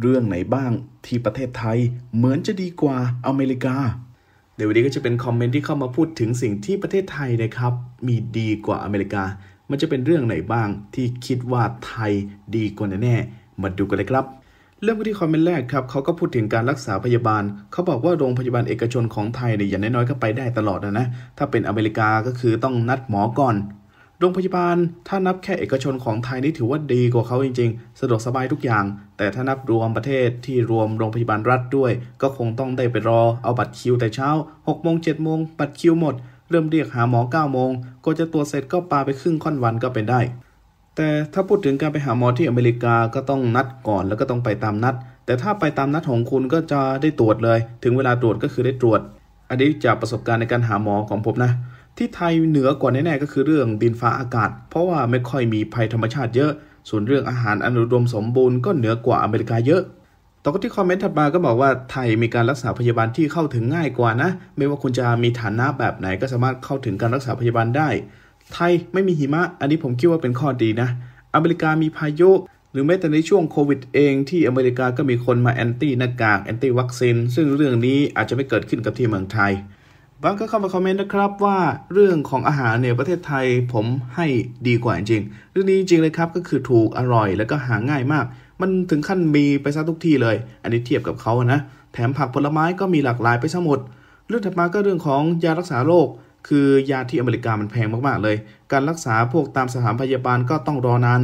เรื่องไหนบ้างที่ประเทศไทยเหมือนจะดีกว่าอเมริกา เดี๋ยววันนี้ก็จะเป็นคอมเมนต์ที่เข้ามาพูดถึงสิ่งที่ประเทศไทยนะครับ มีดีกว่าอเมริกา มันจะเป็นเรื่องไหนบ้างที่คิดว่าไทยดีกว่าแน่ๆมาดูกันเลยครับ เริ่มที่คอมเมนต์แรกครับเขาก็พูดถึงการรักษาพยาบาล เขาบอกว่าโรงพยาบาลเอกชนของไทยเนี่ยอย่างน้อยๆก็ไปได้ตลอดนะ ถ้าเป็นอเมริกาก็คือต้องนัดหมอก่อนโรงพยาบาลถ้านับแค่เอกชนของไทยนี่ถือว่าดีกว่าเขาจริงๆ สะดวกสบายทุกอย่าง แต่ถ้านับรวมประเทศที่รวมโรงพยาบาลรัฐด้วยก็คงต้องได้ไปรอเอาบัตรคิวแต่เช้า6โมง7โมงบัตรคิวหมดเริ่มเรียกหาหมอ9โมงก็จะตรวจเสร็จก็ปาไปครึ่งค่อนวันก็เป็นได้ แต่ถ้าพูดถึงการไปหาหมอที่อเมริกาก็ต้องนัดก่อนแล้วก็ต้องไปตามนัด แต่ถ้าไปตามนัดของคุณก็จะได้ตรวจเลย ถึงเวลาตรวจก็คือได้ตรวจอันนี้จากประสบการณ์ในการหาหมอของผมนะที่ไทยเหนือกว่าแน่ๆก็คือเรื่องดินฟ้าอากาศ เพราะว่าไม่ค่อยมีภัยธรรมชาติเยอะ ส่วนเรื่องอาหารอนุรมสมบูรณ์ก็เหนือกว่าอเมริกาเยอะ ต่อที่คอมเมนต์ถัดมาก็บอกว่าไทยมีการรักษาพยาบาลที่เข้าถึงง่ายกว่านะ ไม่ว่าคุณจะมีฐานะแบบไหนก็สามารถเข้าถึงการรักษาพยาบาลได้ ไทยไม่มีหิมะ อันนี้ผมคิดว่าเป็นข้อดีนะ อเมริกามีพายุ หรือแม้แต่ในช่วงโควิดเอง ที่อเมริกาก็มีคนมาแอนตี้หน้ากากแอนตี้วัคซีน ซึ่งเรื่องนี้อาจจะไม่เกิดขึ้นกับที่เมืองไทยบางก็เข้ามาคอมเมนต์นะครับว่า เรื่องของอาหารเนี่ยประเทศไทยผมให้ดีกว่าจริงเรื่องนี้จริงเลยครับก็คือถูกอร่อยแล้วก็หาง่ายมาก มันถึงขั้นมีไปซะทุกที่เลย อันนี้เทียบกับเขานะ แถมผักผลไม้ก็มีหลากหลายไปซะหมดเรื่องถัดมาก็เรื่องของยารักษาโรคคือยาที่อเมริกามันแพงมากๆเลย การรักษาพวกตามสถานพยาบาลก็ต้องรอนาน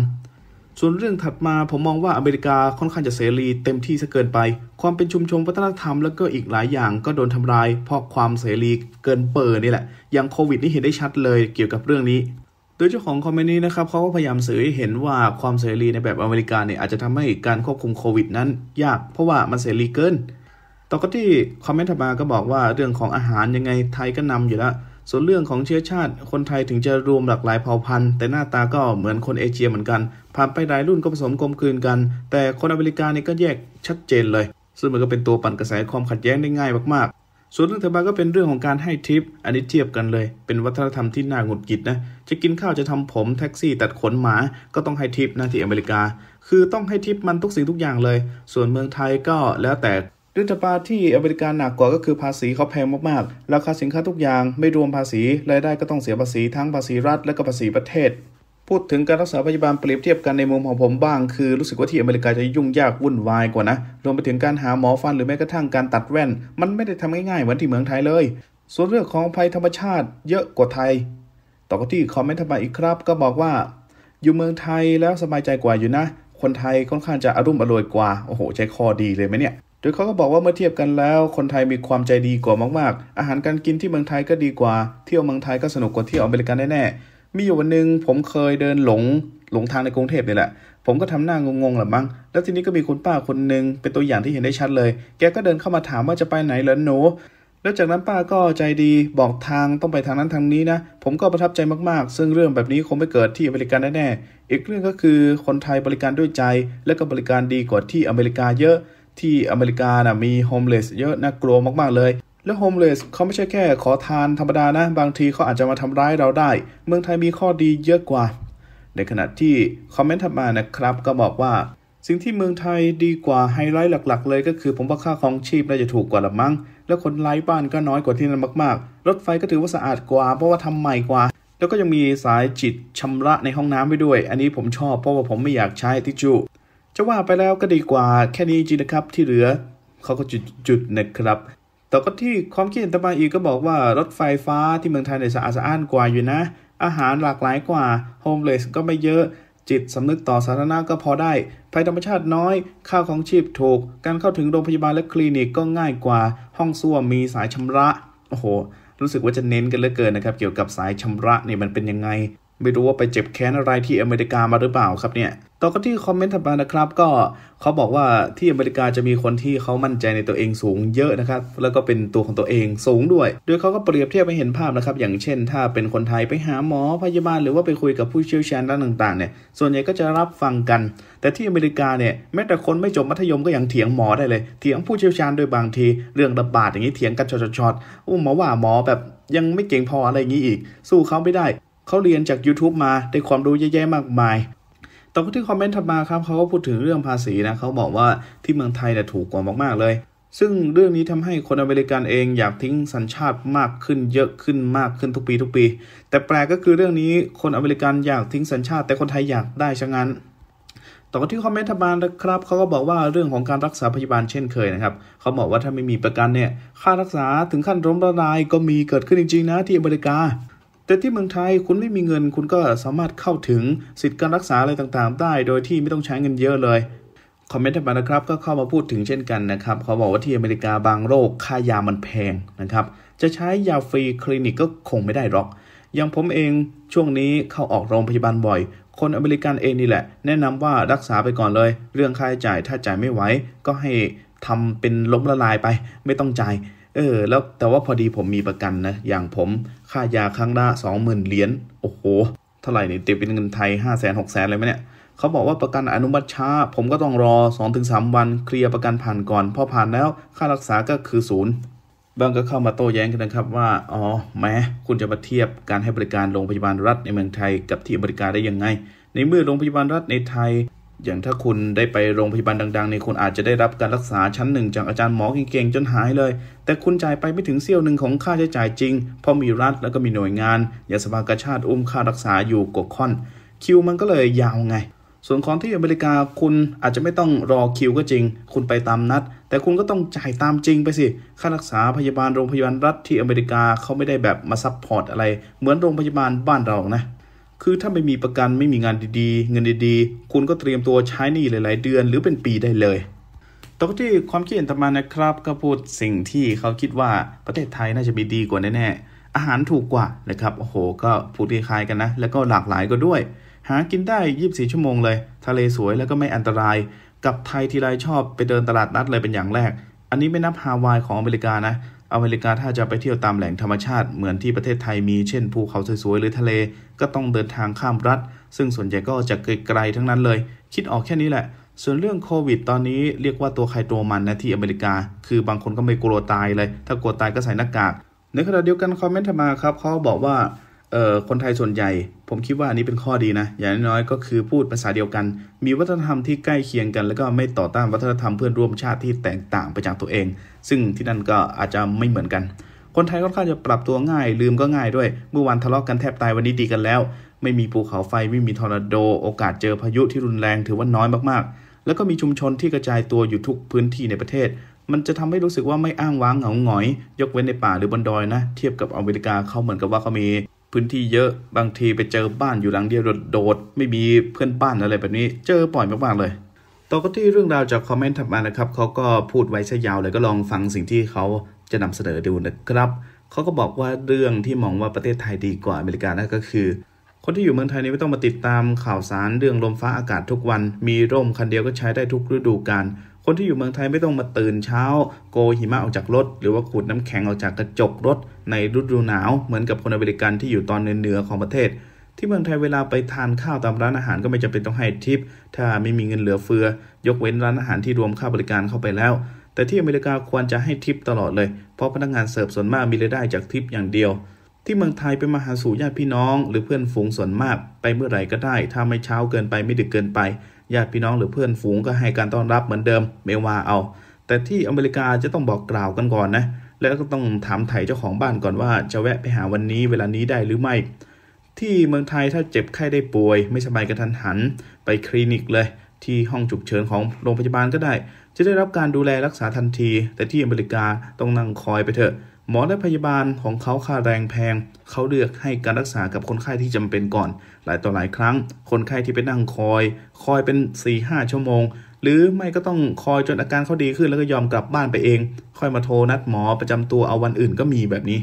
ส่วนเรื่องถัดมาผมมองว่าอเมริกาค่อนข้างจะเสรีเต็มที่ซะเกินไป ความเป็นชุมชนวัฒนธรรมแล้วก็อีกหลายอย่างก็โดนทำลายเพราะความเสรีเกินเปิดนี่แหละอย่างโควิดนี่เห็นได้ชัดเลยเกี่ยวกับเรื่องนี้ โดยเจ้าของคอมเมนต์นี้นะครับเขาก็พยายามสื่อให้เห็นว่าความเสรีในแบบอเมริกาเนี่ยอาจจะทำให้การควบคุมโควิดนั้นยากเพราะว่ามันเสรีเกินต่อก็ที่คอมเมนต์ถัดมาก็บอกว่าเรื่องของอาหารยังไงไทยก็นำอยู่แล้วส่วนเรื่องของเชื้อชาติคนไทยถึงจะรวมหลากหลายเผ่าพันธุ์แต่หน้าตาก็เหมือนคนเอเชียเหมือนกันผ่านไปหลายรุ่นก็ผสมกลมกลืนกัน แต่คนอเมริกานี่ก็แยกชัดเจนเลย ซึ่งมันก็เป็นตัวปั่นกระแสความขัดแย้งได้ง่ายมาก ๆ ส่วนเรื่องเทบมาก็เป็นเรื่องของการให้ทิปอันนี้เทียบกันเลย เป็นวัฒนธรรมที่น่าหงุดหงิดนะจะกินข้าวจะทำผมแท็กซี่ ตัดขนหมาก็ต้องให้ทิปนะที่อเมริกา คือต้องให้ทิปมันทุกสิ่งทุกอย่างเลย ส่วนเมืองไทยก็แล้วแต่เรื่องจปาที่อเมริกาหนักกว่าก็คือภาษีเขาแพงมากๆ ราคาสินค้าทุกอย่างไม่รวมภาษี รายได้ก็ต้องเสียภาษีทั้งภาษีรัฐและก็ภาษีประเทศ พูดถึงการรักษาพยาบาลเปรียบเทียบกันในมุมของผมบ้าง คือรู้สึกว่าที่อเมริกาจะยุ่งยากวุ่นวายกว่านะ รวมไปถึงการหาหมอฟันหรือแม้กระทั่งการตัดแว่น มันไม่ได้ทำง่ายๆเหมือนที่เมืองไทยเลย ส่วนเรื่องของภัยธรรมชาติ เยอะกว่าไทย ต่อที่คอมเมนต์ทมาอีกครับก็บอกว่าอยู่เมืองไทยแล้วสบายใจกว่าอยู่นะ คนไทยค่อนข้างจะอารมณ์อร่อยกว่า โอ้โหใจคอดีเลยไหมเนี่ยดยเขาก็บอกว่าเมื่อเทียบกันแล้ว คนไทยมีความใจดีกว่ามากๆ อาหารการกินที่เมืองไทยก็ดีกว่า เที่ยวเมืองไทยก็สนุกกว่าเที่ยวอเมริกันแน่ๆมีอยู่วันหนึ่งผมเคยเดินหลงหลงทางในกรุงเทพนี่แหละ ผมก็ทำหน้างงๆแหละมั้งแล้วทีนี้ก็มีคุณป้าคนหนึ่งเป็นตัวอย่างที่เห็นได้ชัดเลย แกก็เดินเข้ามาถามว่าจะไปไหนเหรอหนู แล้วจากนั้นป้าก็ใจดีบอกทางต้องไปทางนั้นทางนี้นะ ผมก็ประทับใจมากๆ ซึ่งเรื่องแบบนี้คงไม่เกิดที่อเมริกานแน่ๆอีกเรื่องก็คือคนไทยบริการด้วยใจ และก็บริการดีกว่าที่อเมริกาเยอะที่อเมริกานะมีโฮมเลสเยอะน่ากลัวมาก ๆเลย แล้วโฮมเลสเขาไม่ใช่แค่ขอทานธรรมดานะบางทีเขาอาจจะมาทำร้ายเราได้ เมืองไทยมีข้อดีเยอะกว่า ในขณะที่คอมเมนต์ถัดมานะครับก็บอกว่าสิ่งที่เมืองไทยดีกว่าไฮไลท์หลักๆ เลย ก็คือผมว่าค่าของชีพน่าจะถูกกว่าละมั้งแล้วคนไร้บ้านก็น้อยกว่าที่นั่นมาก ๆ รถไฟก็ถือว่าสะอาดกว่าเพราะว่าทำใหม่กว่า แล้วก็ยังมีสายจิตชำระในห้องน้ำไปด้วย อันนี้ผมชอบเพราะว่าผมไม่อยากใช้ทิชชู่จะว่าไปแล้วก็ดีกว่าแค่นี้จริงนะครับที่เหลือ เขาก็จุดจุดนะครับแต่ก็ที่ความคิดเห็นตอมาอีกก็บอกว่ารถไฟฟ้าที่เมืองไทยเนี่ยสะอาดสะอ้านกว่าอยู่นะ อาหารหลากหลายกว่าโฮมเลสก็ไม่เยอะจิตสำนึกต่อสาธารณะก็พอได้ภัยธรรมชาติน้อย ข้าวของชีพถูกการเข้าถึงโรงพยาบาลและคลินิกก็ง่ายกว่า ห้องส้วมมีสายชำระโอ้โหรู้สึกว่าจะเน้นกันเหลือเกินนะครับเกี่ยวกับสายชำระเนี่ยมันเป็นยังไงไม่รู้ว่าไปเจ็บแค้นอะไรที่อเมริกามาหรือเปล่าครับเนี่ยต่อกันที่คอมเมนต์ถัดมานะครับก็เขาบอกว่าที่อเมริกาจะมีคนที่เขามั่นใจในตัวเองสูงเยอะนะครับ แล้วก็เป็นตัวของตัวเองสูงด้วย โดยเขาก็เปรียบเทียบไปเห็นภาพนะครับ อย่างเช่น ถ้าเป็นคนไทยไปหาหมอพยาบาลหรือว่าไปคุยกับผู้เชี่ยวชาญด้านต่าง ๆเนี่ย ส่วนใหญ่ก็จะรับฟังกัน แต่ที่อเมริกาเนี่ยแม้แต่คนไม่จบมัธยมก็ยังเถียงหมอได้เลย เถียงผู้เชี่ยวชาญโดยบางทีเรื่องระบาดอย่างนี้เถียงกันชอดๆอู้หมอว่าหมอแบบยังไม่เก่งพออะไรอย่างนี้อีก สู้เขาไม่ได้เขาเรียนจาก YouTube มาได้ความรู้เยอะแยะมากมายแต่คที่คอมเมนต์ถัดมาครับเขาก็พูดถึงเรื่องภาษีนะเขาบอกว่าที่เมืองไทยเนี่ยถูกกว่ามากๆเลย ซึ่งเรื่องนี้ทำให้คนอเมริกันเองอยากทิ้งสัญชาติมากขึ้นเยอะขึ้นมากขึ้นทุกปีทุกปี แต่แปลกก็คือเรื่องนี้คนอเมริกันอยากทิ้งสัญชาติ แต่คนไทยอยากได้ฉะนั้น ต่อที่คอมเมนต์ทบาลนะครับเขาก็บอกว่าเรื่องของการรักษาพยาบาลเช่นเคยนะครับเขาบอกว่าถ้าไม่มีประกันเนี่ยค่ารักษาถึงขั้นล้มละลายก็มีเกิดขึ้นจริงๆนะที่อเมริกาแต่ที่เมืองไทยคุณไม่มีเงินคุณก็สามารถเข้าถึงสิทธิการรักษาอะไรต่างๆ ได้ โดยที่ไม่ต้องใช้เงินเยอะเลยคอมเมนต์มานะครับก็เข้ามาพูดถึงเช่นกันนะครับเขาบอกว่าที่อเมริกาบางโรคค่ายามันแพงนะครับ จะใช้ยาฟรีคลินิกก็คงไม่ได้หรอกอย่างผมเองช่วงนี้เข้าออกโรงพยาบาลบ่อย คนอเมริกันเองนี่แหละ แนะนำว่ารักษาไปก่อนเลย เรื่องค่าใช้จ่ายถ้าจ่ายไม่ไหวก็ให้ทำเป็นล้มละลายไป ไม่ต้องจ่ายเออ แล้วแต่ว่าพอดีผมมีประกันนะ อย่างผมค่ายาครั้งละสองหมื่นเหรียญโอ้โห เท่าไหร่เนี่ยเตียเป็นเงินไทยห้าแสนหกแสนเลยไหมเนี่ยเขาบอกว่าประกันอนุมัติช้าผมก็ต้องรอสสองงถึามวันเคลียร์ประกันผ่านก่อน พอผ่านแล้วค่ารักษาก็คือศูนย์บางก็เข้ามาโต้แย้งกันนะครับว่า อ๋อ แม้คุณจะมาเทียบการให้บริการโรงพยาบาลรัฐในเมืองไทย กับที่บริการได้ยังไง ในเมื่อโรงพยาบาลรัฐในไทยอย่างถ้าคุณได้ไปโรงพยาบาลดังๆเนี่ยคุณอาจจะได้รับการรักษาชั้นหนึ่ง จากอาจารย์หมอเก่งๆจนหายเลย แต่คุณจ่ายไปไม่ถึงเสี้ยวหนึ่งของค่าใช้จ่ายจริงเพราะมีรัฐแล้วก็มีหน่วยงาน อย่างสภากาชาติอุ้มค่ารักษาอยู่กวค่อนคิวมันก็เลยยาวไง ส่วนของที่อเมริกาคุณอาจจะไม่ต้องรอคิวก็จริง คุณไปตามนัด แต่คุณก็ต้องจ่ายตามจริงไปสิค่ารักษาพยาบาลโรงพยาบาลรัฐที่อเมริกาเขาไม่ได้แบบมาซัพพอร์ตอะไรเหมือนโรงพยาบาลบ้านเรานะคือถ้าไม่มีประกันไม่มีงานดีๆ เงินดีๆ คุณก็เตรียมตัวใช้นี่หลาย ๆ เดือนหรือเป็นปีได้เลยตอที่ความคิดเห็นต่อมานะครับ ก็พูดสิ่งที่เขาคิดว่าประเทศไทยน่าจะมีดีกว่าแน่ๆอาหารถูกกว่านะครับโอ้โห ก็พูดคล้ายกันนะ แล้วก็หลากหลายก็ด้วย หากินได้ 24 ชั่วโมงเลย ทะเลสวยแล้วก็ไม่อันตราย กับไทยทีไรชอบไปเดินตลาดนัดเลยเป็นอย่างแรก อันนี้ไม่นับฮาวายของอเมริกานะอเมริกาถ้าจะไปเที่ยวตามแหล่งธรรมชาติเหมือนที่ประเทศไทยมีเช่นภูเขาสวยๆหรือทะเลก็ต้องเดินทางข้ามรัฐ ซึ่งส่วนใหญ่ก็จะไกลๆทั้งนั้นเลย คิดออกแค่นี้แหละ ส่วนเรื่องโควิด ตอนนี้เรียกว่าตัวใครตัวมันนะที่อเมริกา คือบางคนก็ไม่กลัวตายเลย ถ้ากลัวตายก็ใส่หน้ากากในขณะเดียวกันคอมเมนต์มาครับเขาบอกว่าเอ่อคนไทยส่วนใหญ่ ผมคิดว่าอันนี้เป็นข้อดีนะ อย่างน้อยก็คือพูดภาษาเดียวกัน มีวัฒนธรรมที่ใกล้เคียงกัน แล้วก็ไม่ต่อต้านวัฒนธรรมเพื่อนร่วมชาติที่แตกต่างไปจากตัวเอง ซึ่งที่นั่นก็อาจจะไม่เหมือนกัน คนไทยค่อนข้างจะปรับตัวง่าย ลืมก็ง่ายด้วย เมื่อวานทะเลาะกกันแทบตายวันนี้ดีกันแล้ว ไม่มีภูเขาไฟไม่มีทอร์นาโดโอกาสเจอพายุที่รุนแรงถือว่าน้อยมากๆ แล้วก็มีชุมชนที่กระจายตัวอยู่ทุกพื้นที่ในประเทศ มันจะทำให้รู้สึกว่าไม่อ้างว้างเหงาหงอย ยกเว้นในป่าหรือบนดอยนะ เทียบกับอเมริกาเขาเหมือนกับว่าเขามีพื้นที่เยอะบางทีไปเจอบ้านอยู่หลังเดียวโดดไม่มีเพื่อนบ้านอะไรแบบนี้ เจอปล่อยมากๆเลย ต่อก็ที่เรื่องราวจากคอมเมนต์ถัดมานะครับเขาก็พูดไว้ชะยาวเลยก็ลองฟังสิ่งที่เขาจะนำเสนอดูนะครับเขาก็บอกว่าเรื่องที่มองว่าประเทศไทยดีกว่าอเมริกานั่นก็คือ คนที่อยู่เมืองไทยนี่ไม่ต้องมาติดตามข่าวสารเรื่องลมฟ้าอากาศทุกวัน มีร่มคันเดียวก็ใช้ได้ทุกฤดูกาลคนที่อยู่เมืองไทยไม่ต้องมาตื่นเช้า โกหิมะออกจากรถ หรือว่าขูดน้ำแข็งออกจากกระจกรถในฤดูหนาวเหมือนกับคนอเมริกันที่อยู่ตอนเหนือของประเทศ ที่เมืองไทยเวลาไปทานข้าวตามร้านอาหารก็ไม่จำเป็นต้องให้ทิป ถ้าไม่มีเงินเหลือเฟือ ยกเว้นร้านอาหารที่รวมค่าบริการเข้าไปแล้ว แต่ที่อเมริกาควรจะให้ทิปตลอดเลย เพราะพนักงานเสิร์ฟส่วนมากมีรายได้จากทิปอย่างเดียว ที่เมืองไทยไปมาหาสู่ญาติพี่น้องหรือเพื่อนฝูงส่วนมากไปเมื่อไหร่ก็ได้ถ้าไม่เช้าเกินไปไม่ดึกเกินไปญาติพี่น้องหรือเพื่อนฝูงก็ให้การต้อนรับเหมือนเดิม ไม่ว่าเอา แต่ที่อเมริกาจะต้องบอกกล่าวกันก่อนนะ แล้วก็ต้องถามไถ่เจ้าของบ้านก่อนว่า จะแวะไปหาวันนี้เวลานี้ได้หรือไม่ ที่เมืองไทยถ้าเจ็บไข้ได้ป่วยไม่สบายกระทันหัน ไปคลินิกเลย ที่ห้องฉุกเฉินของโรงพยาบาลก็ได้ จะได้รับการดูแลรักษาทันที แต่ที่อเมริกาต้องนั่งคอยไปเถอะหมอและพยาบาลของเขาค่าแรงแพง เขาเลือกให้การรักษากับคนไข้ที่จำเป็นก่อน หลายต่อหลายครั้ง คนไข้ที่ไปนั่งคอยคอยเป็น4ีหชั่วโมง หรือไม่ก็ต้องคอยจนอาการเขาดีขึ้นแล้วก็ยอมกลับบ้านไปเอง ค่อยมาโทรนัดหมอประจำตัวเอาวันอื่นก็มีแบบนี้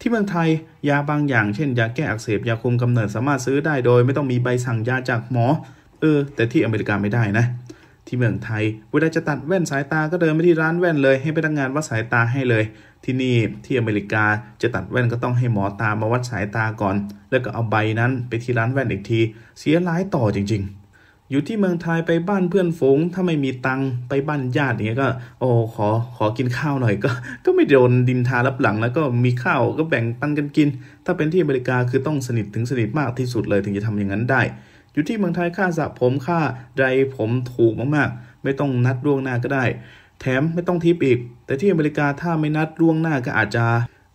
ที่เมืองไทยยาบางอย่างเช่นยาแก้อักเสบยาคุมกำเนิดสามารถซื้อได้โดยไม่ต้องมีใบสั่งยาจากหมอ เออ แต่ที่อเมริกาไม่ได้นะที่เมืองไทยเวลาจะตัดแว่นสายตาก็เดินไปที่ร้านแว่นเลยให้พนักงานวัดสายตาให้เลย ที่นี่ที่อเมริกาจะตัดแว่นก็ต้องให้หมอตามาวัดสายตาก่อน แล้วก็เอาใบนั้นไปที่ร้านแว่นอีกทีเสียหลายต่อจริง ๆ อยู่ที่เมืองไทยไปบ้านเพื่อนฝูงถ้าไม่มีตังค์ไปบ้านญาติอย่างเงี้ยก็ โอ้ขอ ขอกินข้าวหน่อยก็ ก็ไม่โดนดินทารับหลังแล้วก็มีข้าวก็แบ่งปันกันกิน ถ้าเป็นที่อเมริกาคือต้องสนิทถึงสนิทมากที่สุดเลยถึงจะทำอย่างนั้นได้อยู่ที่เมืองไทย ค่าสระผมค่าใดผมถูกมากๆ ไม่ต้องนัดล่วงหน้าก็ได้ แถมไม่ต้องทิปอีก แต่ที่อเมริกาถ้าไม่นัดล่วงหน้าก็อาจจะ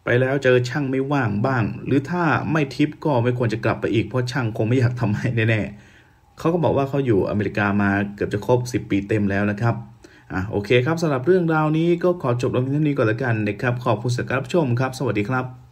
ไปแล้วเจอช่างไม่ว่างบ้าง หรือถ้าไม่ทิปก็ไม่ควรจะกลับไปอีกเพราะช่างคงไม่อยากทำให้แน่ๆเขาก็บอกว่าเขาอยู่อเมริกามาเกือบจะครบ 10 ปีเต็มแล้วนะครับอ่ะโอเคครับสำหรับเรื่องราวนี้ก็ขอจบลงที่นี้ก่อนละกันนะครับขอบคุณสำหรับชมครับ สวัสดีครับ